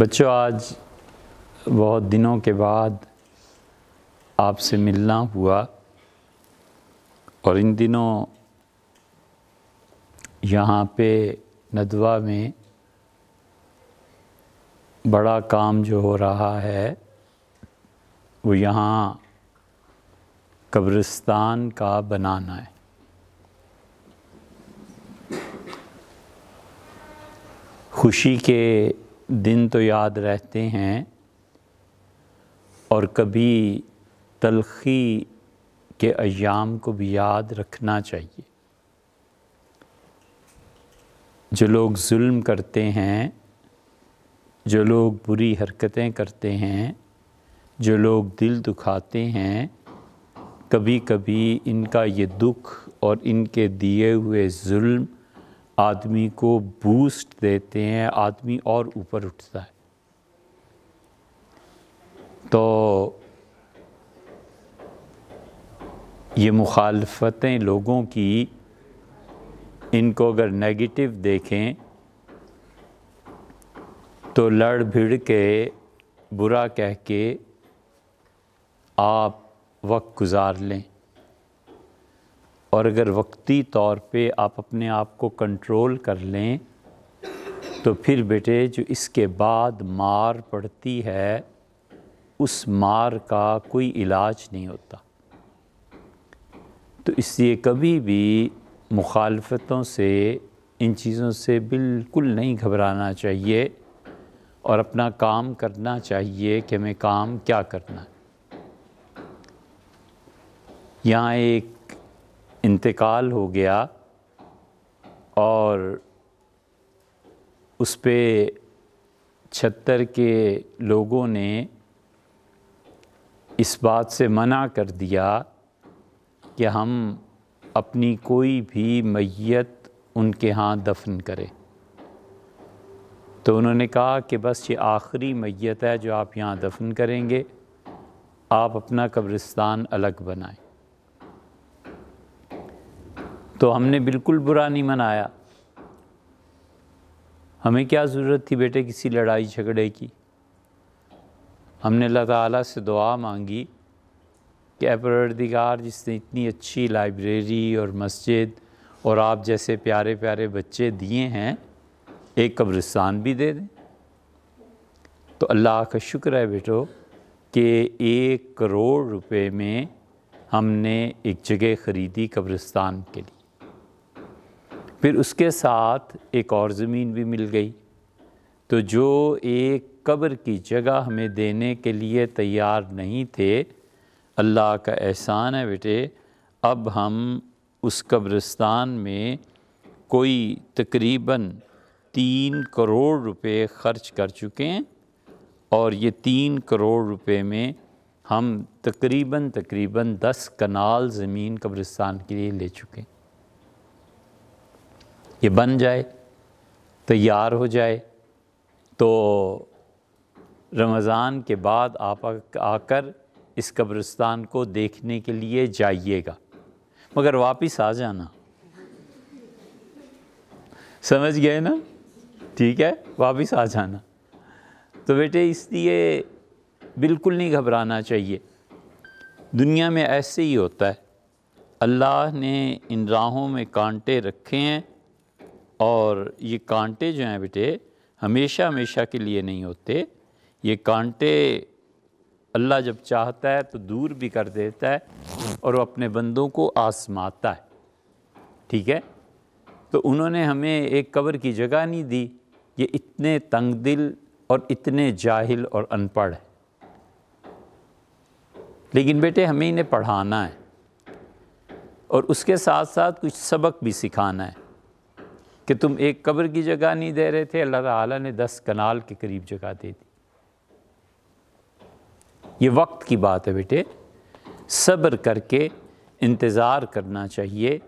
बच्चों आज बहुत दिनों के बाद आपसे मिलना हुआ और इन दिनों यहाँ पे नदवा में बड़ा काम जो हो रहा है वो यहाँ कब्रिस्तान का बनाना है खुशी के दिन तो याद रहते हैं और कभी तलखी के अयाम को भी याद रखना चाहिए जो लोग जुल्म करते हैं जो लोग बुरी हरकतें करते हैं जो लोग दिल दुखाते हैं कभी कभी इनका ये दुख और इनके दिए हुए जुल्म आदमी को बूस्ट देते हैं आदमी और ऊपर उठता है तो ये मुखालफतें लोगों की इनको अगर नेगेटिव देखें तो लड़ भिड़ के बुरा कह के आप वक्त गुजार लें और अगर वक्ती तौर पे आप अपने आप को कंट्रोल कर लें तो फिर बेटे जो इसके बाद मार पड़ती है उस मार का कोई इलाज नहीं होता तो इसलिए कभी भी मुखालफतों से इन चीज़ों से बिल्कुल नहीं घबराना चाहिए और अपना काम करना चाहिए कि हमें काम क्या करना है यहाँ एक इंतकाल हो गया और उस पर छत्तर के लोगों ने इस बात से मना कर दिया कि हम अपनी कोई भी मैयत उनके यहाँ दफन करें तो उन्होंने कहा कि बस ये आखिरी मैयत है जो आप यहाँ दफन करेंगे आप अपना कब्रिस्तान अलग बनाएं तो हमने बिल्कुल बुरा नहीं मनाया हमें क्या ज़रूरत थी बेटे किसी लड़ाई झगड़े की हमने अल्लाह ताली से दुआ मांगी कि अपरदिगार जिसने इतनी अच्छी लाइब्रेरी और मस्जिद और आप जैसे प्यारे प्यारे बच्चे दिए हैं एक कब्रिस्तान भी दे दें तो अल्लाह का शुक्र है बेटो कि एक करोड़ रुपए में हमने एक जगह ख़रीदी कब्रिस्तान के लिए फिर उसके साथ एक और ज़मीन भी मिल गई तो जो एक कब्र की जगह हमें देने के लिए तैयार नहीं थे अल्लाह का एहसान है बेटे अब हम उस कब्रिस्तान में कोई तकरीबन तीन करोड़ रुपए ख़र्च कर चुके हैं और ये तीन करोड़ रुपए में हम तकरीबन तकरीबन दस कनाल ज़मीन कब्रिस्तान के लिए ले चुके हैं ये बन जाए तैयार हो जाए तो रमज़ान के बाद आप आकर इस कब्रिस्तान को देखने के लिए जाइएगा मगर वापस आ जाना समझ गए ना ठीक है वापस आ जाना तो बेटे इसलिए बिल्कुल नहीं घबराना चाहिए दुनिया में ऐसे ही होता है अल्लाह ने इन राहों में कांटे रखे हैं और ये कांटे जो हैं बेटे हमेशा हमेशा के लिए नहीं होते ये कांटे अल्लाह जब चाहता है तो दूर भी कर देता है और वो अपने बंदों को आसमाता है ठीक है तो उन्होंने हमें एक कब्र की जगह नहीं दी ये इतने तंग दिल और इतने जाहिल और अनपढ़ है लेकिन बेटे हमें इन्हें पढ़ाना है और उसके साथ साथ कुछ सबक भी सिखाना है कि तुम एक कब्र की जगह नहीं दे रहे थे अल्लाह ताला ने दस कनाल के करीब जगह दे दी ये वक्त की बात है बेटे सब्र करके इंतज़ार करना चाहिए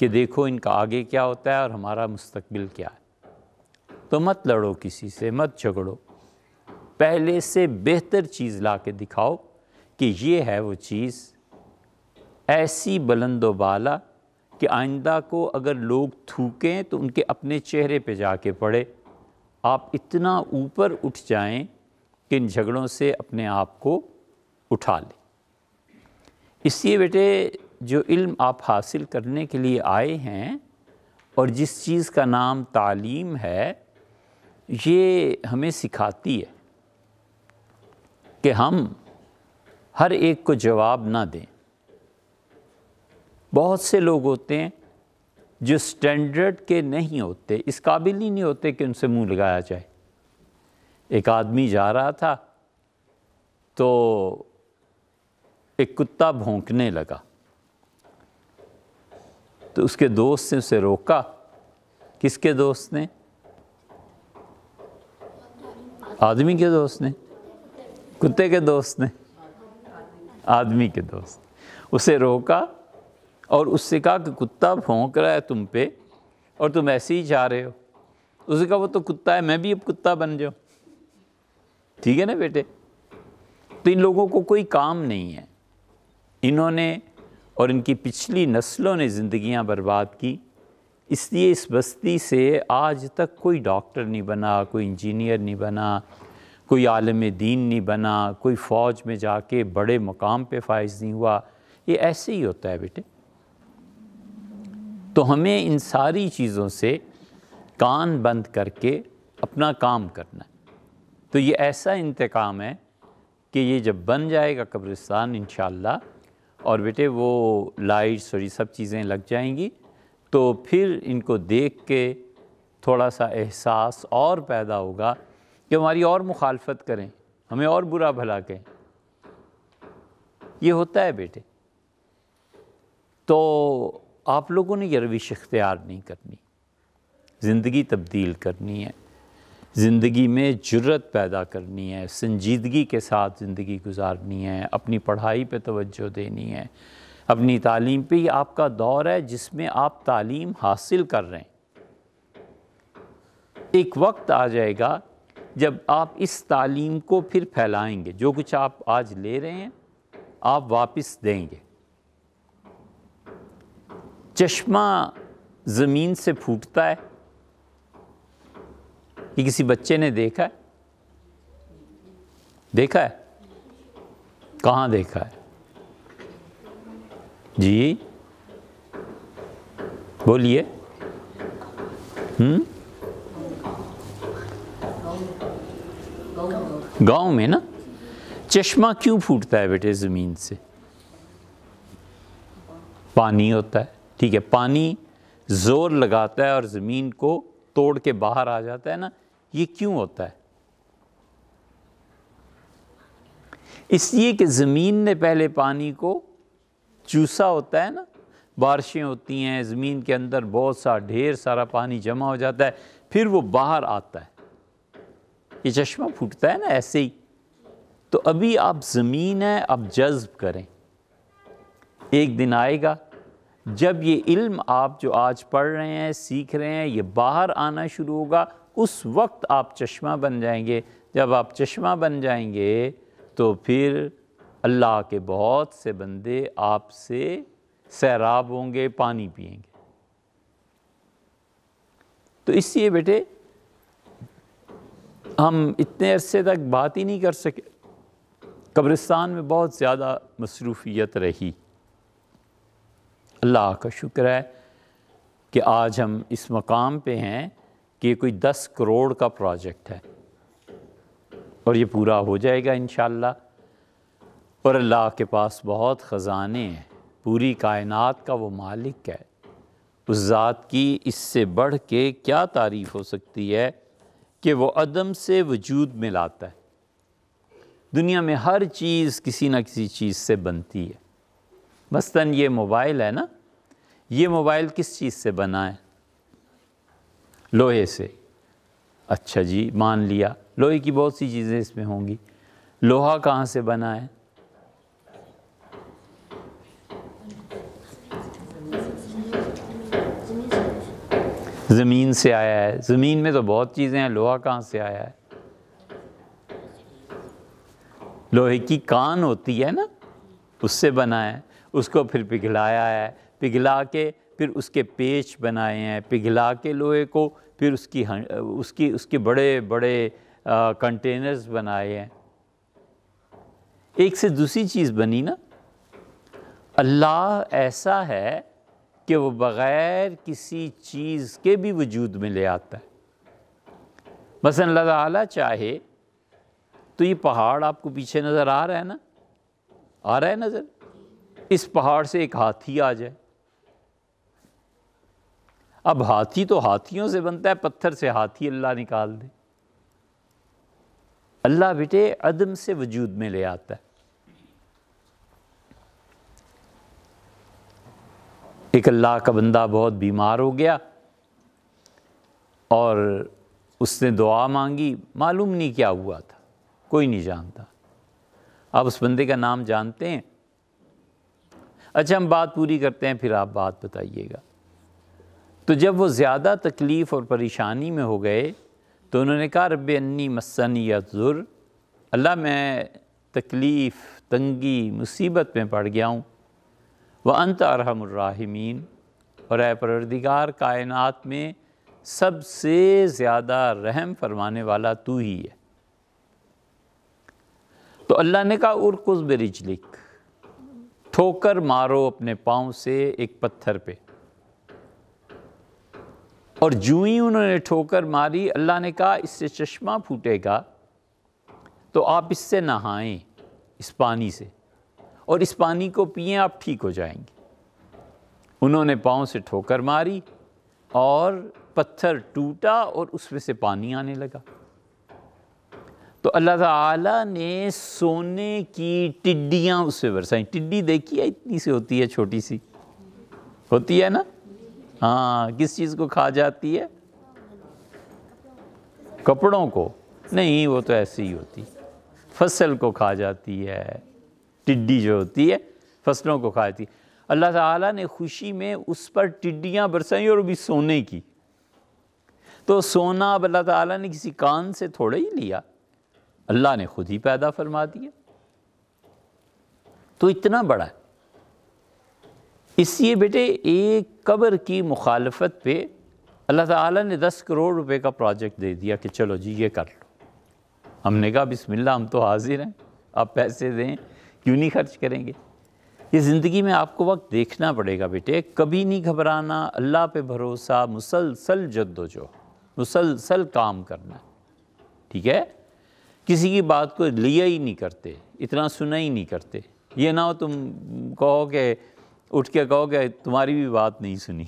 कि देखो इनका आगे क्या होता है और हमारा मुस्तबिल क्या है तो मत लड़ो किसी से मत झगड़ो पहले से बेहतर चीज़ ला के दिखाओ कि ये है वो चीज़ ऐसी बुलंदोबाला कि आइंदा को अगर लोग थूकें तो उनके अपने चेहरे पे जाके पड़े आप इतना ऊपर उठ जाएं कि इन झगड़ों से अपने आप को उठा लें इसलिए बेटे जो इल्म आप हासिल करने के लिए आए हैं और जिस चीज़ का नाम तालीम है ये हमें सिखाती है कि हम हर एक को जवाब ना दें बहुत से लोग होते हैं जो स्टैंडर्ड के नहीं होते इस काबिल ही नहीं होते कि उनसे मुंह लगाया जाए एक आदमी जा रहा था तो एक कुत्ता भोंकने लगा तो उसके दोस्त ने उसे रोका किसके दोस्त ने आदमी के दोस्त ने कुत्ते के दोस्त ने आदमी के दोस्त उसे रोका और उससे कहा कि कुत्ता भौंक रहा है तुम पे और तुम ऐसे ही जा रहे हो उसने कहा वो तो कुत्ता है मैं भी अब कुत्ता बन जाऊँ ठीक है ना बेटे तो इन लोगों को कोई काम नहीं है इन्होंने और इनकी पिछली नस्लों ने ज़िंदियाँ बर्बाद की इसलिए इस बस्ती से आज तक कोई डॉक्टर नहीं बना कोई इंजीनियर नहीं बना कोई आलम दीन नहीं बना कोई फ़ौज में जाके बड़े मकाम पे फाइज नहीं हुआ ये ऐसे ही होता है बेटे तो हमें इन सारी चीज़ों से कान बंद करके अपना काम करना है तो ये ऐसा इंतकाम है कि ये जब बन जाएगा कब्रिस्तान इन और बेटे वो लाइट्स और ये सब चीज़ें लग जाएंगी तो फिर इनको देख के थोड़ा सा एहसास और पैदा होगा कि हमारी और मुखालफत करें हमें और बुरा भला कहें ये होता है बेटे तो आप लोगों ने यह रविश इख्तियार नहीं करनी ज़िंदगी तब्दील करनी है ज़िंदगी में जरूरत पैदा करनी है संजीदगी के साथ ज़िंदगी गुजारनी है अपनी पढ़ाई पर तवज्जो देनी है अपनी तालीम पर ही आपका दौर है जिसमें आप तालीम हासिल कर रहे हैं एक वक्त आ जाएगा जब आप इस तालीम को फिर फैलाएंगे जो कुछ आप आज ले रहे हैं आप वापस देंगे चश्मा ज़मीन से फूटता है ये किसी बच्चे ने देखा है देखा है कहाँ देखा है जी बोलिए हम्म? गांव में ना चश्मा क्यों फूटता है बेटे ज़मीन से पानी होता है ठीक है पानी ज़ोर लगाता है और ज़मीन को तोड़ के बाहर आ जाता है ना ये क्यों होता है इसलिए कि ज़मीन ने पहले पानी को चूसा होता है ना बारिशें होती हैं ज़मीन के अंदर बहुत सा ढेर सारा पानी जमा हो जाता है फिर वो बाहर आता है ये चश्मा फूटता है ना ऐसे ही तो अभी आप ज़मीन है आप जज्ब करें एक दिन आएगा जब ये इल्म आप जो आज पढ़ रहे हैं सीख रहे हैं ये बाहर आना शुरू होगा उस वक्त आप चश्मा बन जाएंगे जब आप चश्मा बन जाएंगे तो फिर अल्लाह के बहुत से बंदे आपसे सैराब होंगे पानी पिएंगे तो इसलिए बेटे हम इतने अरसे तक बात ही नहीं कर सके कब्रिस्तान में बहुत ज़्यादा मसरूफियत रही अल्लाह का शुक्र है कि आज हम इस मकाम पे हैं कि कोई दस करोड़ का प्रोजेक्ट है और ये पूरा हो जाएगा इन और अल्लाह के पास बहुत ख़जाने हैं पूरी कायनात का वो मालिक है उस ज़ात की इससे बढ़ के क्या तारीफ़ हो सकती है कि वो अदम से वजूद में लाता है दुनिया में हर चीज़ किसी ना किसी चीज़ से बनती है मसलन ये मोबाइल है ना ये मोबाइल किस चीज़ से बना है लोहे से अच्छा जी मान लिया लोहे की बहुत सी चीज़ें इसमें होंगी लोहा कहाँ से बना है ज़मीन से आया है ज़मीन में तो बहुत चीज़ें हैं लोहा कहाँ से आया है लोहे की कान होती है ना उससे बना है उसको फिर पिघलाया है पिघला के फिर उसके पेच बनाए हैं पिघला के लोहे को फिर उसकी उसकी उसके बड़े बड़े कंटेनर्स बनाए हैं एक से दूसरी चीज़ बनी ना अल्लाह ऐसा है कि वो बग़ैर किसी चीज़ के भी वजूद में ले आता है बस अल्लाह चाहे तो ये पहाड़ आपको पीछे नज़र आ रहा है ना आ रहा है नज़र इस पहाड़ से एक हाथी आ जाए अब हाथी तो हाथियों से बनता है पत्थर से हाथी अल्लाह निकाल दे अल्लाह बेटे अदम से वजूद में ले आता है एक अल्लाह का बंदा बहुत बीमार हो गया और उसने दुआ मांगी मालूम नहीं क्या हुआ था कोई नहीं जानता आप उस बंदे का नाम जानते हैं अच्छा हम बात पूरी करते हैं फिर आप बात बताइएगा तो जब वो ज़्यादा तकलीफ़ और परेशानी में हो गए तो उन्होंने कहा रब अन्नी मसनी या ज़ुर अल्लाह मैं तकलीफ़ तंगी मुसीबत में पड़ गया हूँ वह अंत अरहमर्राहिमीन और ए परवरदिगार कायनात में सबसे ज़्यादा रहम फरमाने वाला तू ही है तो अल्लाह ने कहा उर्कुस लिख ठोकर मारो अपने पाँव से एक पत्थर पे और जूँ ही उन्होंने ठोकर मारी अल्लाह ने कहा इससे चश्मा फूटेगा तो आप इससे नहाएं इस पानी से और इस पानी को पिए आप ठीक हो जाएंगे उन्होंने पाँव से ठोकर मारी और पत्थर टूटा और उसमें से पानी आने लगा तो अल्लाह ताला ने सोने की टिड्डियाँ उससे बरसाई टिड्डी देखी है इतनी सी होती है छोटी सी होती है ना हाँ किस चीज़ को खा जाती है कपड़ों को नहीं वो तो ऐसी ही होती फसल को खा जाती है टिड्डी जो होती है फसलों को खा जाती है अल्लाह ताला ने खुशी में उस पर टिड्डियाँ बरसाई और भी सोने की तो सोना अब अल्लाह ताला ने किसी कान से थोड़ा ही लिया अल्लाह ने खुद ही पैदा फरमा दिया तो इतना बड़ा है इसलिए बेटे एक कब्र की मुखालफत पे अल्लाह ताला ने दस करोड़ रुपए का प्रोजेक्ट दे दिया कि चलो जी ये कर लो हमने कहा बिस्मिल्लाह हम तो हाजिर हैं आप पैसे दें क्यों नहीं खर्च करेंगे ये ज़िंदगी में आपको वक्त देखना पड़ेगा बेटे कभी नहीं घबराना अल्लाह पे भरोसा मुसलसल जद्दोजो मुसलसल काम करना ठीक है किसी की बात को लिया ही नहीं करते इतना सुना ही नहीं करते ये ना हो तुम कहो कि उठ के कहोगे तुम्हारी भी बात नहीं सुनी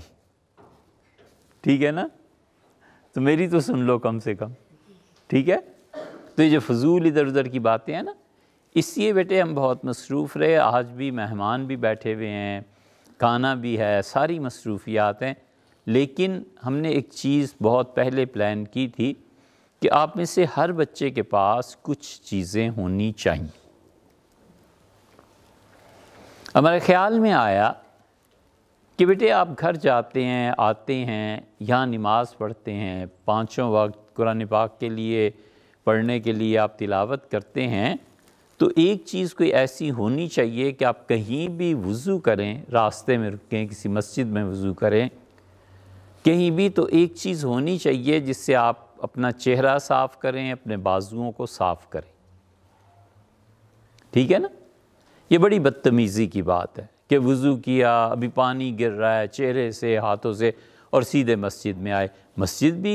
ठीक है ना तो मेरी तो सुन लो कम से कम ठीक है तो ये जो फजूल इधर उधर की बातें हैं ना इसलिए बेटे हम बहुत मसरूफ़ रहे आज भी मेहमान भी बैठे हुए हैं खाना भी है सारी मसरूफियात हैं लेकिन हमने एक चीज़ बहुत पहले प्लान की थी कि आप में से हर बच्चे के पास कुछ चीज़ें होनी चाहिए हमारे ख्याल में आया कि बेटे आप घर जाते हैं आते हैं यहाँ नमाज़ पढ़ते हैं पाँचों वक्त कुरान पाक के लिए पढ़ने के लिए आप तिलावत करते हैं तो एक चीज़ कोई ऐसी होनी चाहिए कि आप कहीं भी वज़ू करें रास्ते में रुकें किसी मस्जिद में वज़ू करें कहीं भी तो एक चीज़ होनी चाहिए जिससे आप अपना चेहरा साफ़ करें अपने बाजुओं को साफ़ करें ठीक है ना ये बड़ी बदतमीज़ी की बात है कि वज़ू किया अभी पानी गिर रहा है चेहरे से हाथों से और सीधे मस्जिद में आए मस्जिद भी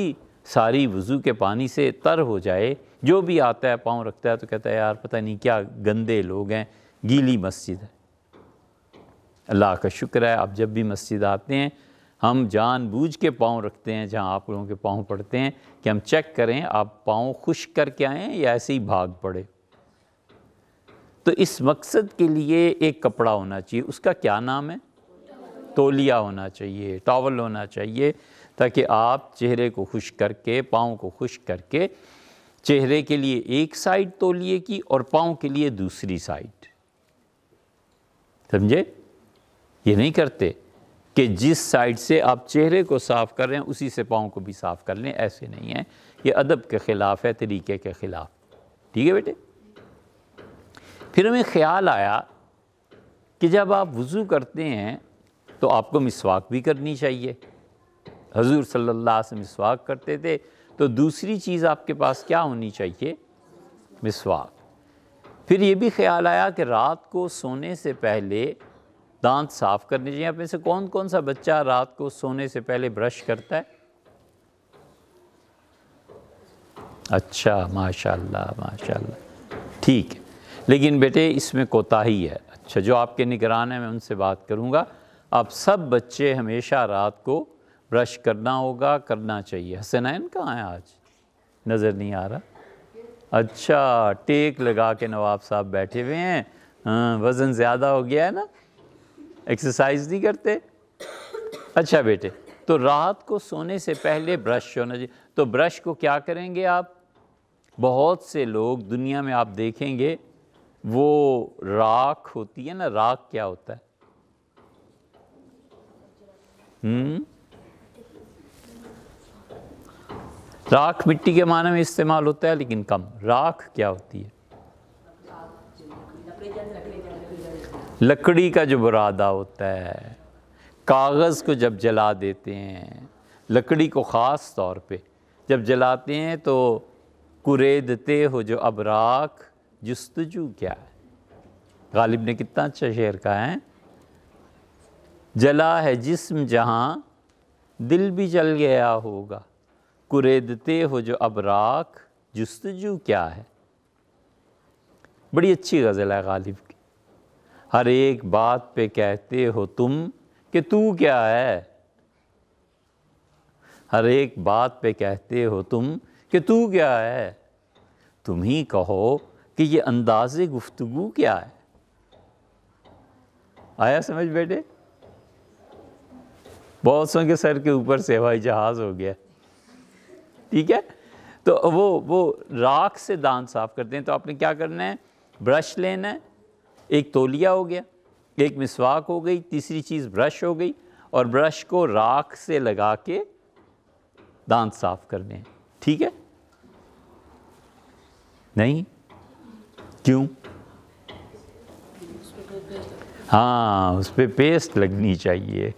सारी वज़ू के पानी से तर हो जाए जो भी आता है पाँव रखता है तो कहता है यार पता नहीं क्या गंदे लोग हैं गीली मस्जिद है अल्लाह का शुक्र है आप जब भी मस्जिद आते हैं हम जानबूझ के पाँव रखते हैं जहाँ आप लोगों के पाँव पड़ते हैं कि हम चेक करें आप पाँव खुश करके आएँ या ऐसे ही भाग पड़े तो इस मकसद के लिए एक कपड़ा होना चाहिए उसका क्या नाम है तोलिया होना चाहिए टॉवल होना चाहिए ताकि आप चेहरे को खुश करके पाँव को खुश करके चेहरे के लिए एक साइड तोलिए की और पाँव के लिए दूसरी साइड समझे ये नहीं करते कि जिस साइड से आप चेहरे को साफ़ कर रहे हैं उसी से पाँव को भी साफ़ कर लें ऐसे नहीं है ये अदब के ख़िलाफ़ है तरीके के ख़िलाफ़ ठीक है बेटे फिर हमें ख्याल आया कि जब आप वज़ू करते हैं तो आपको मिसवाक भी करनी चाहिए हजूर सल्ला से मिसवाक करते थे तो दूसरी चीज़ आपके पास क्या होनी चाहिए मिसवाक फिर ये भी ख्याल आया कि रात को सोने से पहले दांत साफ़ करने चाहिए आप में से कौन कौन सा बच्चा रात को सोने से पहले ब्रश करता है अच्छा माशाल्लाह माशाल्लाह ठीक है लेकिन बेटे इसमें कोताही है अच्छा जो आपके निगरान हैं मैं उनसे बात करूँगा आप सब बच्चे हमेशा रात को ब्रश करना होगा करना चाहिए हसनैन कहाँ हैं आज नज़र नहीं आ रहा अच्छा टेक लगा के नवाब साहब बैठे हुए हैं हाँ, वज़न ज़्यादा हो गया है ना एक्सरसाइज नहीं करते अच्छा बेटे तो रात को सोने से पहले ब्रश होना चाहिए तो ब्रश को क्या करेंगे आप बहुत से लोग दुनिया में आप देखेंगे वो राख होती है ना राख क्या होता है हम्म राख मिट्टी के माने में इस्तेमाल होता है लेकिन कम राख क्या होती है लकड़ी का जो बुरादा होता है कागज़ को जब जला देते हैं लकड़ी को ख़ास तौर पे जब जलाते हैं तो कुरेदते हो जो अब राख जस्तजू क्या है गालिब ने कितना अच्छा शेर कहा है जला है जिस्म जहाँ दिल भी जल गया होगा कुरेदते हो जो अब राख जस्तजू क्या है बड़ी अच्छी गज़ल है गालिब की हर एक बात पे कहते हो तुम कि तू क्या है हर एक बात पे कहते हो तुम कि तू क्या है तुम ही कहो कि ये अंदाज गुफ्तु क्या है आया समझ बेटे बॉसों के सर के ऊपर से हवाई जहाज़ हो गया ठीक है तो वो वो राख से दांत साफ़ करते हैं तो आपने क्या करना है ब्रश लेना है एक तोलिया हो गया एक मिसवाक हो गई तीसरी चीज़ ब्रश हो गई और ब्रश को राख से लगा के दांत साफ़ करने हैं ठीक है नहीं क्यों हाँ उस पर पेस्ट लगनी चाहिए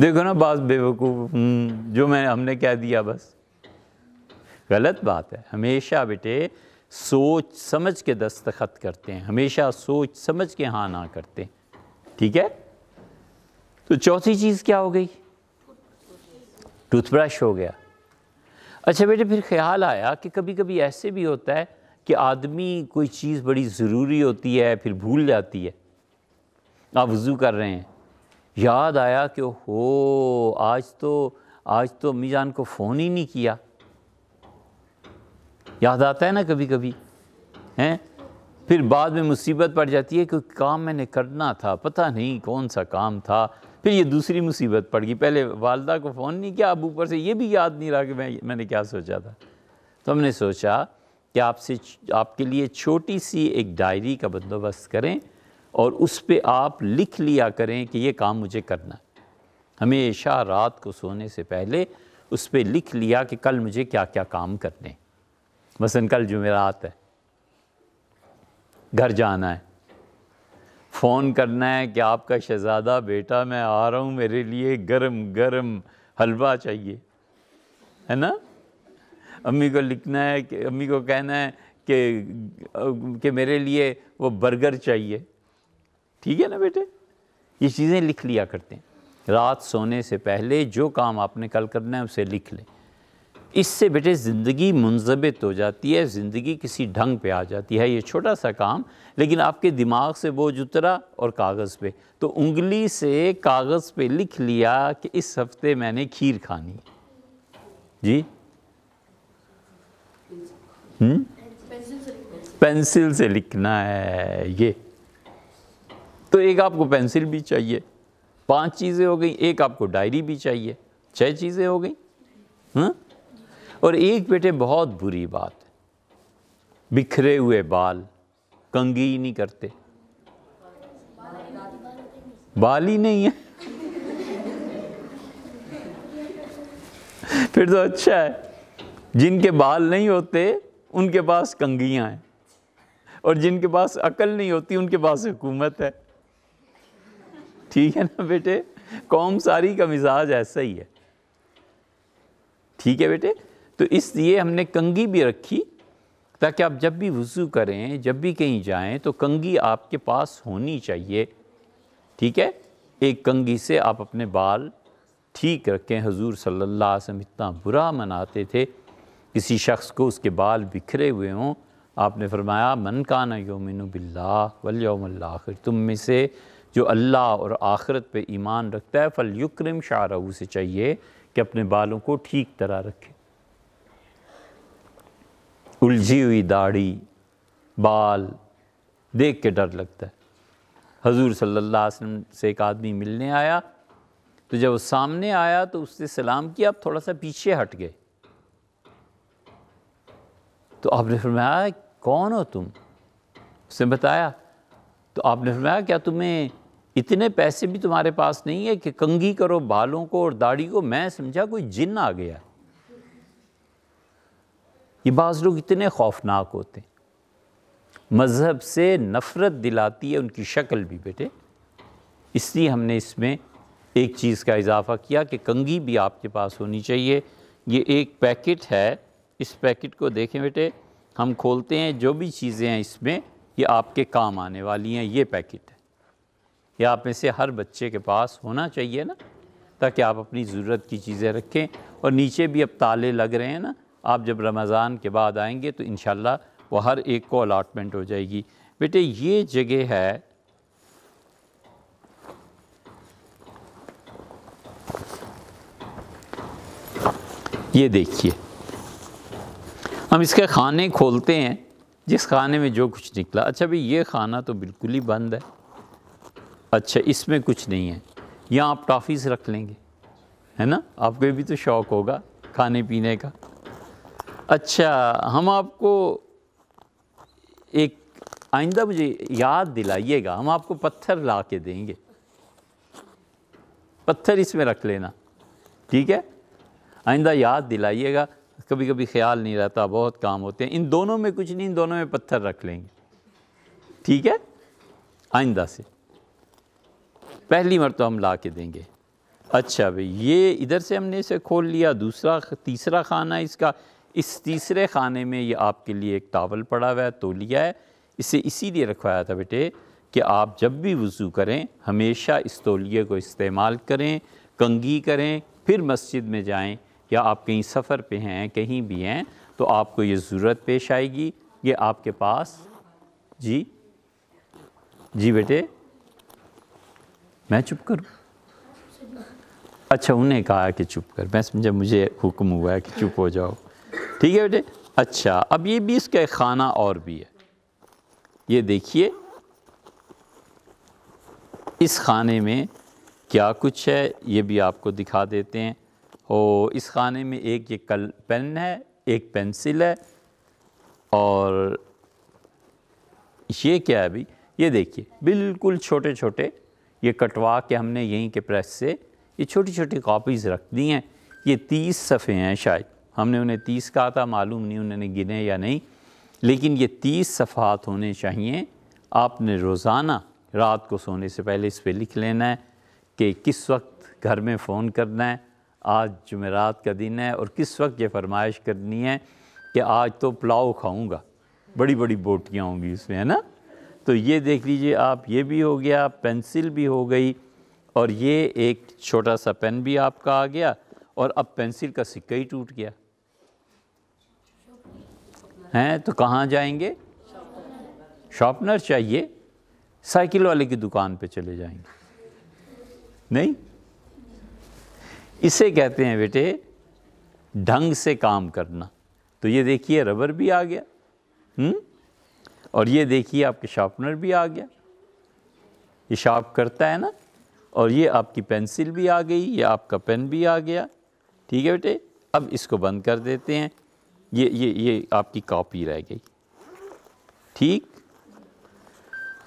देखो ना बात बेवकूफ़ हम्म, जो मैं हमने कह दिया बस गलत बात है हमेशा बेटे सोच समझ के दस्तखत करते हैं हमेशा सोच समझ के हाँ ना करते हैं ठीक है तो चौथी चीज़ क्या हो गई टूथब्रश हो गया अच्छा बेटे फिर ख्याल आया कि कभी कभी ऐसे भी होता है कि आदमी कोई चीज़ बड़ी ज़रूरी होती है फिर भूल जाती है आप वज़ू कर रहे हैं याद आया कि हो आज तो आज तो अम्मी जान को फ़ोन ही नहीं किया याद आता है ना कभी कभी हैं फिर बाद में मुसीबत पड़ जाती है कि काम मैंने करना था पता नहीं कौन सा काम था फिर ये दूसरी मुसीबत पड़ गई पहले वालदा को फ़ोन नहीं किया अब ऊपर से ये भी याद नहीं रहा कि मैं मैंने क्या सोचा था तो हमने सोचा कि आपसे आपके लिए छोटी सी एक डायरी का बंदोबस्त करें और उस पर आप लिख लिया करें कि ये काम मुझे करना है हमेशा रात को सोने से पहले उस पर लिख लिया कि कल मुझे क्या क्या काम करने मसन कल जुमेरात है घर जाना है फ़ोन करना है कि आपका शहज़ादा बेटा मैं आ रहा हूँ मेरे लिए गरम गरम हलवा चाहिए है ना अम्मी को लिखना है कि अम्मी को कहना है कि कि मेरे लिए वो बर्गर चाहिए ठीक है ना बेटे ये चीज़ें लिख लिया करते हैं रात सोने से पहले जो काम आपने कल करना है उसे लिख लें इससे बेटे ज़िंदगी मुंजबित हो जाती है ज़िंदगी किसी ढंग पे आ जाती है ये छोटा सा काम लेकिन आपके दिमाग से बोझ उतरा और कागज़ पे तो उंगली से कागज़ पे लिख लिया कि इस हफ्ते मैंने खीर खानी जी पेंसिल हम्म? से लिखना है ये तो एक आपको पेंसिल भी चाहिए पांच चीज़ें हो गई एक आपको डायरी भी चाहिए छह चीज़ें हो गई हम्म और एक बेटे बहुत बुरी बात बिखरे हुए बाल कंगी ही नहीं करते बाल ही नहीं है फिर तो अच्छा है जिनके बाल नहीं होते उनके पास कंगियाँ हैं और जिनके पास अकल नहीं होती उनके पास हुकूमत है ठीक है ना बेटे कौम सारी का मिजाज ऐसा ही है ठीक है बेटे तो इसलिए हमने कंगी भी रखी ताकि आप जब भी वज़ू करें जब भी कहीं जाएं तो कंगी आपके पास होनी चाहिए ठीक है एक कंगी से आप अपने बाल ठीक रखें हजूर सल्लल्लाहु अलैहि वसल्लम इतना बुरा मनाते थे किसी शख्स को उसके बाल बिखरे हुए हों आपने फरमाया मन काना योमिन बिल्ला वलयमल आखिर तुम में से जो अल्लाह और आखरत पे ईमान रखता है फल युक्रम शाह उसे चाहिए कि अपने बालों को ठीक तरह रखे उलझी हुई दाढ़ी बाल देख के डर लगता है हजूर सल्ला अलैहि से एक आदमी मिलने आया तो जब वो सामने आया तो उसने सलाम किया आप थोड़ा सा पीछे हट गए तो आपने फरमाया कौन हो तुम उसने बताया तो आपने फरमाया क्या तुम्हें इतने पैसे भी तुम्हारे पास नहीं है कि कंगी करो बालों को और दाढ़ी को मैं समझा कोई जिन आ गया ये बाज़ लोग इतने खौफनाक होते मज़हब से नफ़रत दिलाती है उनकी शक्ल भी बेटे इसलिए हमने इसमें एक चीज़ का इजाफ़ा किया कि कंगी भी आपके पास होनी चाहिए ये एक पैकेट है इस पैकेट को देखें बेटे हम खोलते हैं जो भी चीज़ें हैं इसमें ये आपके काम आने वाली हैं ये पैकेट है ये आप में से हर बच्चे के पास होना चाहिए ना ताकि आप अपनी ज़रूरत की चीज़ें रखें और नीचे भी अब ताले लग रहे हैं ना आप जब रमज़ान के बाद आएंगे तो इन वो हर एक को अलाटमेंट हो जाएगी बेटे ये जगह है ये देखिए हम इसके खाने खोलते हैं जिस खाने में जो कुछ निकला अच्छा भाई ये खाना तो बिल्कुल ही बंद है अच्छा इसमें कुछ नहीं है या आप टॉफ़ीज़ रख लेंगे है ना आपको भी तो शौक़ होगा खाने पीने का अच्छा हम आपको एक आइंदा मुझे याद दिलाइएगा हम आपको पत्थर ला के देंगे पत्थर इसमें रख लेना ठीक है आइंदा याद दिलाइएगा कभी कभी ख्याल नहीं रहता बहुत काम होते हैं इन दोनों में कुछ नहीं इन दोनों में पत्थर रख लेंगे ठीक है आइंदा से पहली मरतब हम ला के देंगे अच्छा भाई ये इधर से हमने इसे खोल लिया दूसरा तीसरा खाना इसका इस तीसरे खाने में ये आपके लिए एक टावल पड़ा हुआ है तो लिया है इसे इसीलिए रखवाया था बेटे कि आप जब भी वज़ू करें हमेशा इस तोलिए को इस्तेमाल करें कंगी करें फिर मस्जिद में जाएं या आप कहीं सफ़र पे हैं कहीं भी हैं तो आपको ये ज़रूरत पेश आएगी ये आपके पास जी जी बेटे मैं चुप करूँ अच्छा उन्हें कहा कि चुप कर मैं समझा मुझे हुक्म हुआ है कि चुप हो जाओ ठीक है बेटे अच्छा अब ये भी इसका एक खाना और भी है ये देखिए इस खाने में क्या कुछ है ये भी आपको दिखा देते हैं और इस खाने में एक ये कल पेन है एक पेंसिल है और ये क्या है अभी ये देखिए बिल्कुल छोटे छोटे ये कटवा के हमने यहीं के प्रेस से ये छोटी छोटी कॉपीज़ रख दी हैं ये तीस सफ़े हैं शायद हमने उन्हें तीस कहा था मालूम नहीं उन्होंने गिने या नहीं लेकिन ये तीस सफ़ात होने चाहिए आपने रोज़ाना रात को सोने से पहले इस पर लिख लेना है कि किस वक्त घर में फ़ोन करना है आज जुमेरात का दिन है और किस वक्त ये फरमाइश करनी है कि आज तो पुलाव खाऊंगा बड़ी बड़ी बोटियाँ होंगी इसमें है ना तो ये देख लीजिए आप ये भी हो गया पेंसिल भी हो गई और ये एक छोटा सा पेन भी आपका आ गया और अब पेंसिल का सिक्का ही टूट गया हैं तो कहाँ जाएंगे शॉपनर चाहिए साइकिल वाले की दुकान पे चले जाएंगे नहीं इसे कहते हैं बेटे ढंग से काम करना तो ये देखिए रबर भी आ गया हुँ? हम्म? और ये देखिए आपके शार्पनर भी आ गया ये शार्प करता है ना और ये आपकी पेंसिल भी आ गई ये आपका पेन भी आ गया ठीक है बेटे अब इसको बंद कर देते हैं ये ये ये आपकी कॉपी रह गई ठीक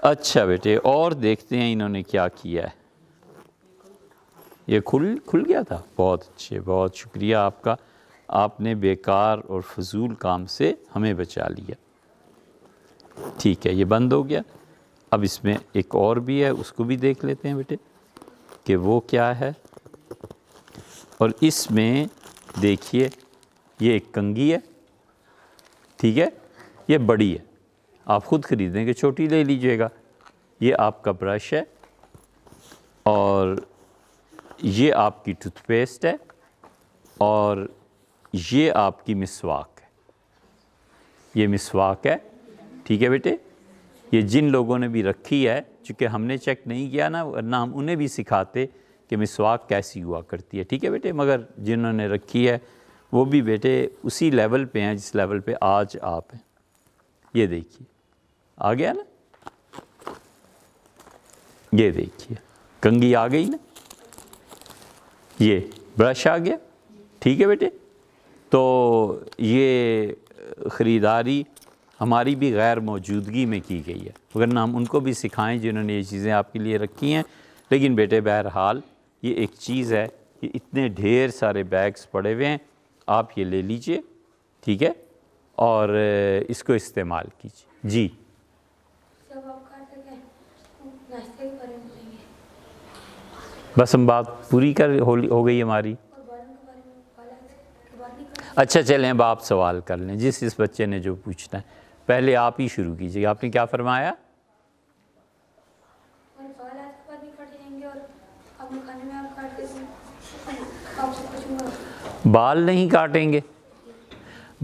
अच्छा बेटे और देखते हैं इन्होंने क्या किया है ये खुल खुल गया था बहुत अच्छे बहुत शुक्रिया आपका आपने बेकार और फजूल काम से हमें बचा लिया ठीक है ये बंद हो गया अब इसमें एक और भी है उसको भी देख लेते हैं बेटे कि वो क्या है और इसमें देखिए ये एक कंगी है ठीक है ये बड़ी है आप ख़ुद ख़रीदेंगे छोटी ले लीजिएगा ये आपका ब्रश है और ये आपकी टूथपेस्ट है और ये आपकी मिसवाक है ये मिसवाक है ठीक है बेटे ये जिन लोगों ने भी रखी है चूँकि हमने चेक नहीं किया ना वरना हम उन्हें भी सिखाते कि मिसवाक कैसी हुआ करती है ठीक है बेटे मगर जिन्होंने रखी है वो भी बेटे उसी लेवल पे हैं जिस लेवल पे आज आप हैं ये देखिए आ गया ना ये देखिए कंगी आ गई ना ये ब्रश आ गया ठीक है बेटे तो ये ख़रीदारी हमारी भी गैर मौजूदगी में की गई है वगरना हम उनको भी सिखाएं जिन्होंने ये चीज़ें आपके लिए रखी हैं लेकिन बेटे बहरहाल ये एक चीज़ है कि इतने ढेर सारे बैग्स पड़े हुए हैं आप ये ले लीजिए ठीक है और इसको इस्तेमाल कीजिए जी बस हम बात पूरी कर हो, हो गई हमारी अच्छा चलें अब आप सवाल कर लें जिस इस बच्चे ने जो पूछना है पहले आप ही शुरू कीजिए आपने क्या फरमाया बाल नहीं काटेंगे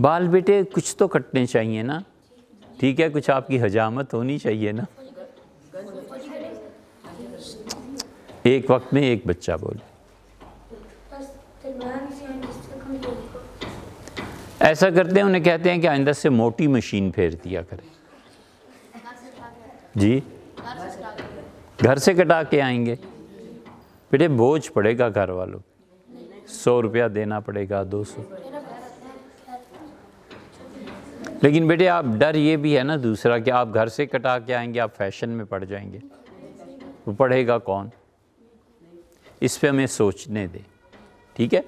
बाल बेटे कुछ तो कटने चाहिए ना ठीक है कुछ आपकी हजामत होनी चाहिए ना एक वक्त में एक बच्चा बोले ऐसा करते हैं उन्हें कहते हैं कि आइंदा से मोटी मशीन फेर दिया करें जी घर से कटा के आएंगे बेटे बोझ पड़ेगा घर वालों सौ रुपया देना पड़ेगा दो सौ लेकिन बेटे आप डर ये भी है ना दूसरा कि आप घर से कटा के आएंगे आप फैशन में पड़ जाएंगे वो पढ़ेगा कौन इस पर हमें सोचने दें ठीक है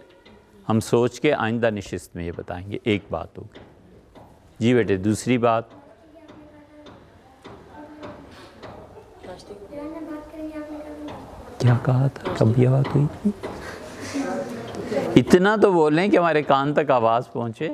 हम सोच के आइंदा नशस्त में ये बताएंगे एक बात होगी जी बेटे दूसरी बात क्या कहा था कब यह बात हुई इतना तो बोलें कि हमारे कान तक आवाज़ पहुँचे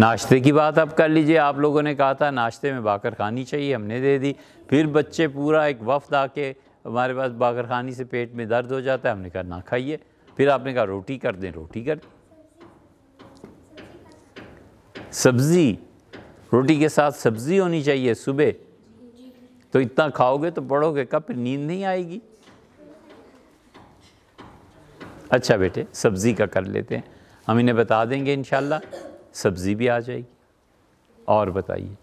नाश्ते की बात आप कर लीजिए आप लोगों ने कहा था नाश्ते में बाकर खानी चाहिए हमने दे दी फिर बच्चे पूरा एक वफ्त आके हमारे पास बाकर खानी से पेट में दर्द हो जाता है हमने कहा ना खाइए फिर आपने कहा रोटी कर दें रोटी कर सब्ज़ी रोटी के साथ सब्ज़ी होनी चाहिए सुबह तो इतना खाओगे तो पढ़ोगे कब फिर नींद नहीं आएगी अच्छा बेटे सब्ज़ी का कर लेते हैं हम इन्हें बता देंगे इन सब्ज़ी भी आ जाएगी और बताइए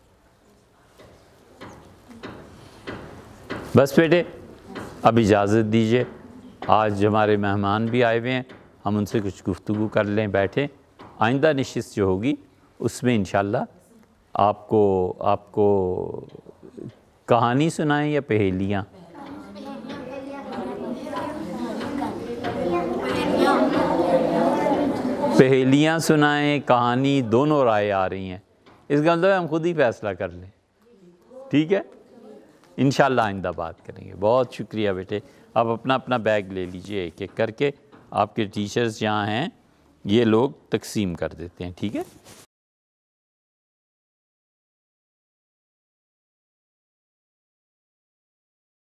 बस बेटे अब इजाज़त दीजिए आज हमारे मेहमान भी आए हुए हैं हम उनसे कुछ गुफ्तु कर लें बैठें आइंदा नशस्त जो होगी उसमें इन आपको आपको कहानी सुनाएं या पहेलियाँ पहेलियाँ सुनाएं कहानी दोनों राय आ रही हैं इसका मतलब हम खुद ही फैसला कर लें ठीक है इन आइंदा बात करेंगे बहुत शुक्रिया बेटे आप अपना अपना बैग ले लीजिए एक एक करके आपके टीचर्स जहाँ हैं ये लोग तकसीम कर देते हैं ठीक है